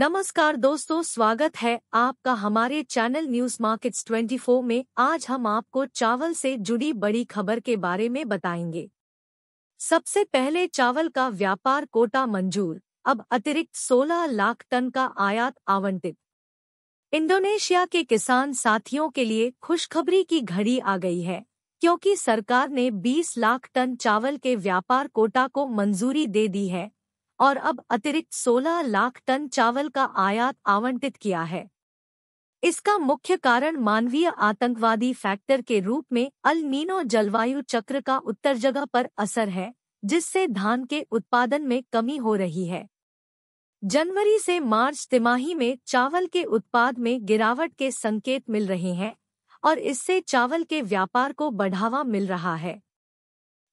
नमस्कार दोस्तों स्वागत है आपका हमारे चैनल न्यूज मार्केट्स 24 में आज हम आपको चावल से जुड़ी बड़ी खबर के बारे में बताएंगे सबसे पहले चावल का व्यापार कोटा मंजूर अब अतिरिक्त 16 लाख टन का आयात आवंटित इंडोनेशिया के किसान साथियों के लिए खुशखबरी की घड़ी आ गई है क्योंकि सरकार ने 20 लाख टन चावल के व्यापार कोटा को मंजूरी दे दी है और अब अतिरिक्त 16 लाख टन चावल का आयात आवंटित किया है इसका मुख्य कारण मानवीय आतंकवादी फैक्टर के रूप में अल नीनो जलवायु चक्र का उत्तर जगह पर असर है जिससे धान के उत्पादन में कमी हो रही है जनवरी से मार्च तिमाही में चावल के उत्पाद में गिरावट के संकेत मिल रहे हैं और इससे चावल के व्यापार को बढ़ावा मिल रहा है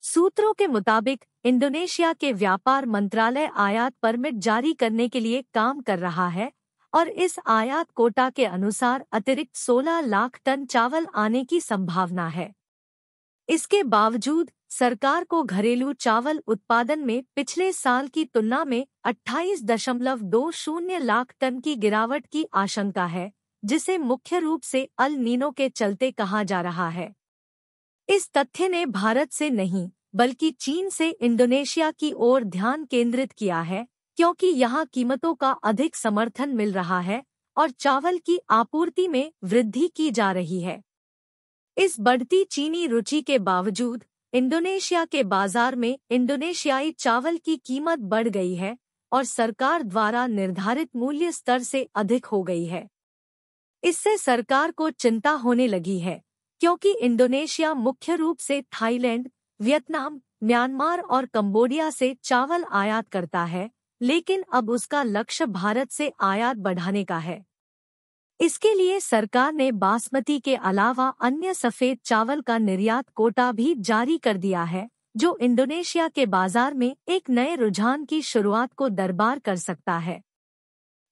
सूत्रों के मुताबिक इंडोनेशिया के व्यापार मंत्रालय आयात परमिट जारी करने के लिए काम कर रहा है और इस आयात कोटा के अनुसार अतिरिक्त 16 लाख टन चावल आने की संभावना है इसके बावजूद सरकार को घरेलू चावल उत्पादन में पिछले साल की तुलना में शून्य लाख टन की गिरावट की आशंका है जिसे मुख्य रूप से अल नीनो के चलते कहा जा रहा है इस तथ्य ने भारत से नहीं बल्कि चीन से इंडोनेशिया की ओर ध्यान केंद्रित किया है क्योंकि यहाँ कीमतों का अधिक समर्थन मिल रहा है और चावल की आपूर्ति में वृद्धि की जा रही है इस बढ़ती चीनी रुचि के बावजूद इंडोनेशिया के बाजार में इंडोनेशियाई चावल की कीमत बढ़ गई है और सरकार द्वारा निर्धारित मूल्य स्तर से अधिक हो गई है इससे सरकार को चिंता होने लगी है क्योंकि इंडोनेशिया मुख्य रूप से थाईलैंड वियतनाम म्यांमार और कंबोडिया से चावल आयात करता है लेकिन अब उसका लक्ष्य भारत से आयात बढ़ाने का है इसके लिए सरकार ने बासमती के अलावा अन्य सफेद चावल का निर्यात कोटा भी जारी कर दिया है जो इंडोनेशिया के बाजार में एक नए रुझान की शुरुआत को दरबार कर सकता है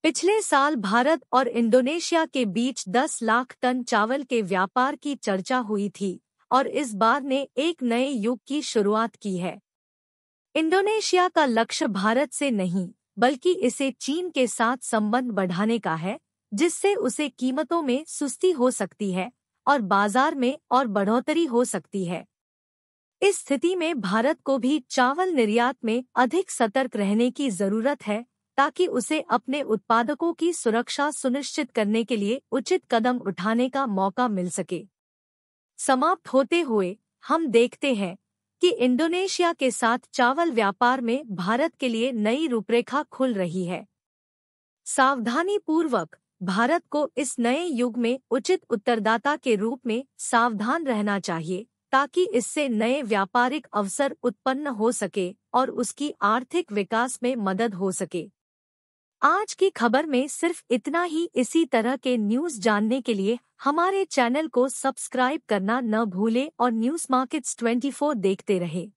पिछले साल भारत और इंडोनेशिया के बीच 10 लाख टन चावल के व्यापार की चर्चा हुई थी और इस बार ने एक नए युग की शुरुआत की है इंडोनेशिया का लक्ष्य भारत से नहीं बल्कि इसे चीन के साथ संबंध बढ़ाने का है जिससे उसे कीमतों में सुस्ती हो सकती है और बाजार में और बढ़ोतरी हो सकती है इस स्थिति में भारत को भी चावल निर्यात में अधिक सतर्क रहने की जरूरत है ताकि उसे अपने उत्पादकों की सुरक्षा सुनिश्चित करने के लिए उचित कदम उठाने का मौका मिल सके समाप्त होते हुए हम देखते हैं कि इंडोनेशिया के साथ चावल व्यापार में भारत के लिए नई रूपरेखा खुल रही है सावधानी पूर्वक भारत को इस नए युग में उचित उत्तरदाता के रूप में सावधान रहना चाहिए ताकि इससे नए व्यापारिक अवसर उत्पन्न हो सके और उसकी आर्थिक विकास में मदद हो सके आज की खबर में सिर्फ इतना ही इसी तरह के न्यूज जानने के लिए हमारे चैनल को सब्सक्राइब करना न भूले और न्यूज मार्केट्स 24 देखते रहें